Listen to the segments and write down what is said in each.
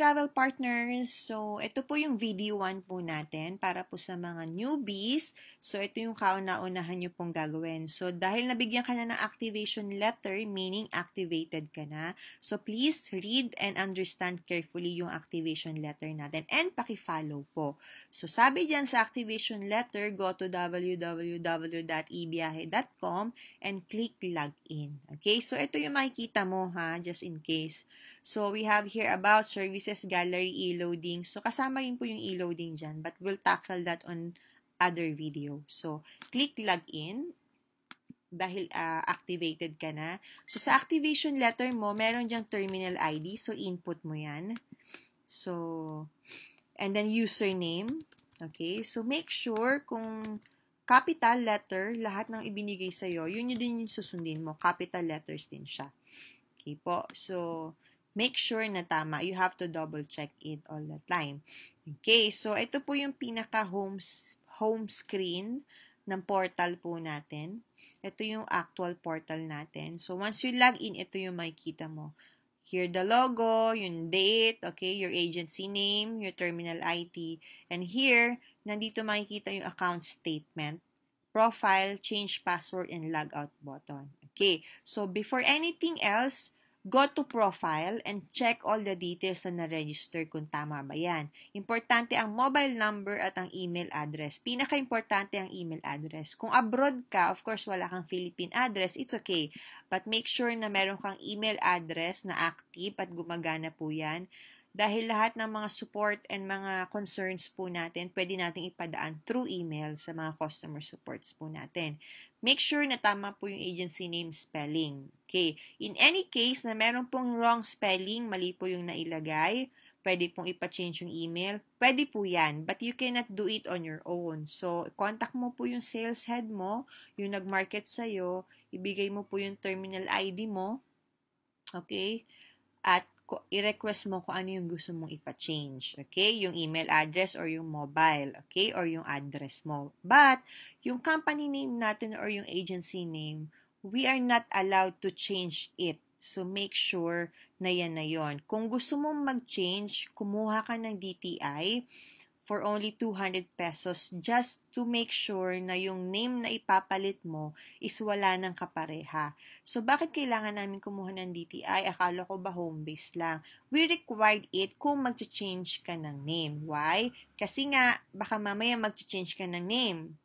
travel partners. So, ito po yung video 1 po natin para po sa mga newbies. So, ito yung kauna-unahan nyo pong gagawin. So, dahil nabigyan ka na ng activation letter, meaning activated ka na. So, please read and understand carefully yung activation letter natin and paki-follow po. So, sabi diyan sa activation letter, go to www.ibiyahe.com e and click login. Okay? So, ito yung makikita mo ha, just in case. So, we have here about services Access Gallery e-loading. So, kasama rin po yung e-loading dyan, but we'll tackle that on other video. So, click login dahil uh, activated ka na. So, sa activation letter mo, meron dyang terminal ID. So, input mo yan. So, and then username. Okay? So, make sure kung capital letter, lahat ng ibinigay sa'yo, yun yun din yung susundin mo. Capital letters din siya. Okay po? So, make sure na tama. You have to double check it all the time. Okay, so ito po yung pinaka home, home screen ng portal po natin. Ito yung actual portal natin. So once you log in, ito yung makikita mo. Here the logo, yung date, okay, your agency name, your terminal IT. And here, nandito makikita yung account statement, profile, change password, and logout button. Okay, so before anything else, go to profile and check all the details na na-register kung tama ba yan. Importante ang mobile number at ang email address. Pinaka-importante ang email address. Kung abroad ka, of course, wala kang Philippine address, it's okay. But make sure na meron kang email address na active at gumagana po yan dahil lahat ng mga support and mga concerns po natin, pwede nating ipadaan through email sa mga customer supports po natin. Make sure na tama po yung agency name spelling. Okay. In any case na meron pong wrong spelling, mali po yung nailagay, pwede pong ipa-change yung email. Pwede po yan, but you cannot do it on your own. So, contact mo po yung sales head mo, yung nag-market sa'yo, ibigay mo po yung terminal ID mo, okay? At i-request mo kung ano yung gusto mong ipa-change. Okay? Yung email address or yung mobile. Okay? Or yung address mo. But, yung company name natin or yung agency name, we are not allowed to change it. So, make sure na yan na yon. Kung gusto mong mag-change, kumuha ka ng DTI for only 200 pesos just to make sure na yung name na ipapalit mo is wala ng kapareha. So, bakit kailangan namin kumuha ng DTI? Akala ko ba home-based lang? We required it kung mag-change ka ng name. Why? Kasi nga, baka mamaya mag-change ka ng name.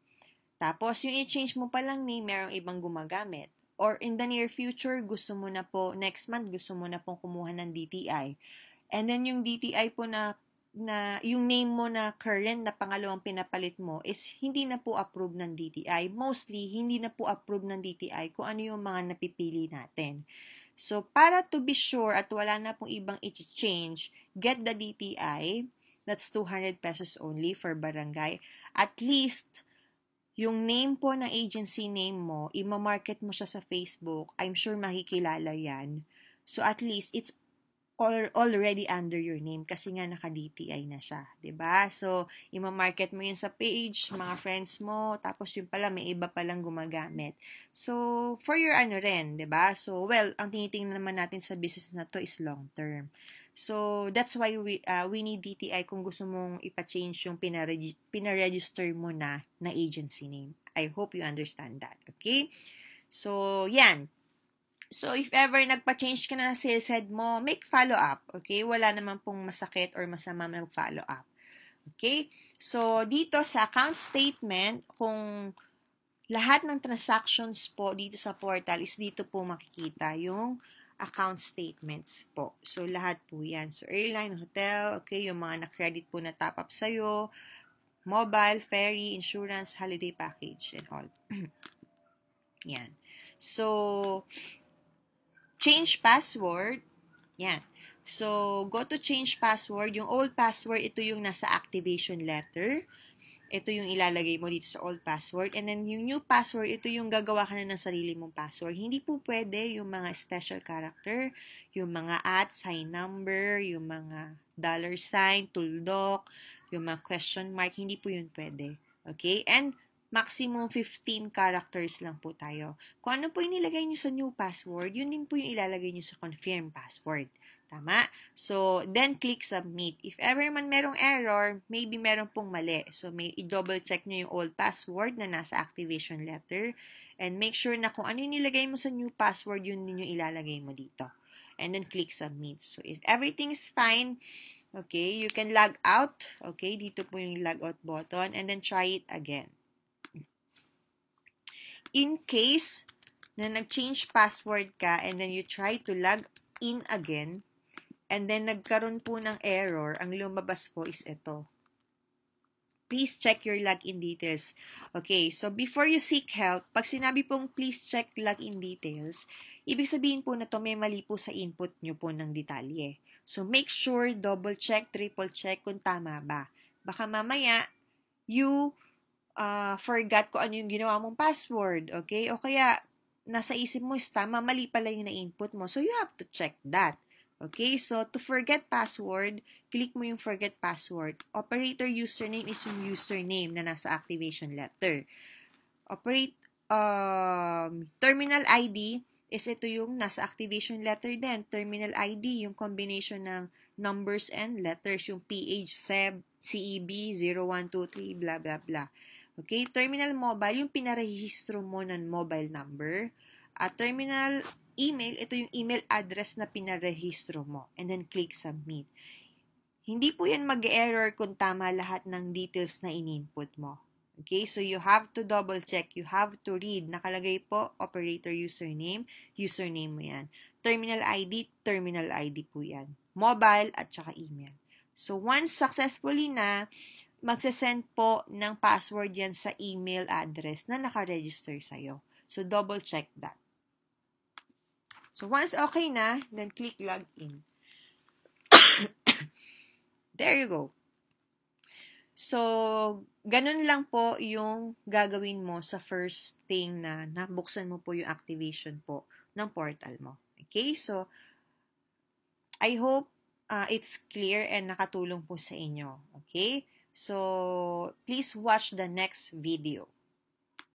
Tapos, yung i-change mo palang name, merong ibang gumagamit or in the near future, gusto mo na po, next month, gusto mo na pong kumuha ng DTI. And then yung DTI po na na yung name mo na current na pangalawang pinapalit mo is hindi na po approved ng DTI. Mostly, hindi na po approved ng DTI kung ano yung mga napipili natin. So, para to be sure at wala na pong ibang i-change, get the DTI. That's 200 pesos only for barangay. At least, yung name po ng agency name mo, imamarket mo siya sa Facebook, I'm sure makikilala yan. So, at least, it's or already under your name kasi nga naka-DTI na siya, 'di ba? So, i market mo 'yun sa page, mga friends mo, tapos 'yun pala may iba pa lang gumagamit. So, for your ano rin, 'di ba? So, well, ang tinitingnan naman natin sa business na 'to is long term. So, that's why we uh, we need DTI kung gusto mong ipa-change yung pina pinaregister mo na na agency name. I hope you understand that, okay? So, yan. So, if ever nagpa-change ka na sa said mo, make follow-up, okay? Wala naman pong masakit or masama mag-follow-up. Okay? So, dito sa account statement, kung lahat ng transactions po dito sa portal is dito po makikita yung account statements po. So, lahat po yan. So, airline, hotel, okay, yung mga na-credit po na top-up sa'yo, mobile, ferry, insurance, holiday package, and all. yan. So, change password, yan. So, go to change password. Yung old password, ito yung nasa activation letter. Ito yung ilalagay mo dito sa old password. And then, yung new password, ito yung gagawa ka na ng sarili mong password. Hindi po pwede yung mga special character, yung mga at, sign number, yung mga dollar sign, tuldok, yung mga question mark. Hindi po yun pwede. Okay? And maximum 15 characters lang po tayo. Kung ano po yung nilagay nyo sa new password, yun din po yung ilalagay nyo sa confirm password. Tama? So, then click submit. If ever man merong error, maybe meron pong mali. So, may i-double check nyo yung old password na nasa activation letter. And make sure na kung ano yung nilagay mo sa new password, yun din yung ilalagay mo dito. And then click submit. So, if everything's fine, okay, you can log out. Okay, dito po yung log out button. And then try it again in case na nag-change password ka and then you try to log in again and then nagkaroon po ng error, ang lumabas po is ito. Please check your login details. Okay, so before you seek help, pag sinabi pong please check login details, ibig sabihin po na to may mali po sa input nyo po ng detalye. So make sure double check, triple check kung tama ba. Baka mamaya, you uh, forgot ko ano yung ginawa mong password, okay? O kaya, nasa isip mo is tama, mali pala yung na-input mo. So, you have to check that. Okay, so to forget password, click mo yung forget password. Operator username is yung username na nasa activation letter. Operate, um, terminal ID is ito yung nasa activation letter din. Terminal ID, yung combination ng numbers and letters, yung PH, SEB, CEB, 0123, blah, blah, blah. Okay? Terminal mobile, yung pinarehistro mo ng mobile number. At terminal email, ito yung email address na pinarehistro mo. And then click submit. Hindi po yan mag-error kung tama lahat ng details na in-input mo. Okay, so you have to double check. You have to read. Nakalagay po, operator username, username mo yan. Terminal ID, terminal ID po yan. Mobile at saka email. So once successfully na, magsasend po ng password yan sa email address na nakaregister sa'yo. So, double check that. So, once okay na, then click login. There you go. So, ganun lang po yung gagawin mo sa first thing na nabuksan mo po yung activation po ng portal mo. Okay? So, I hope uh, it's clear and nakatulong po sa inyo. Okay? So, please watch the next video.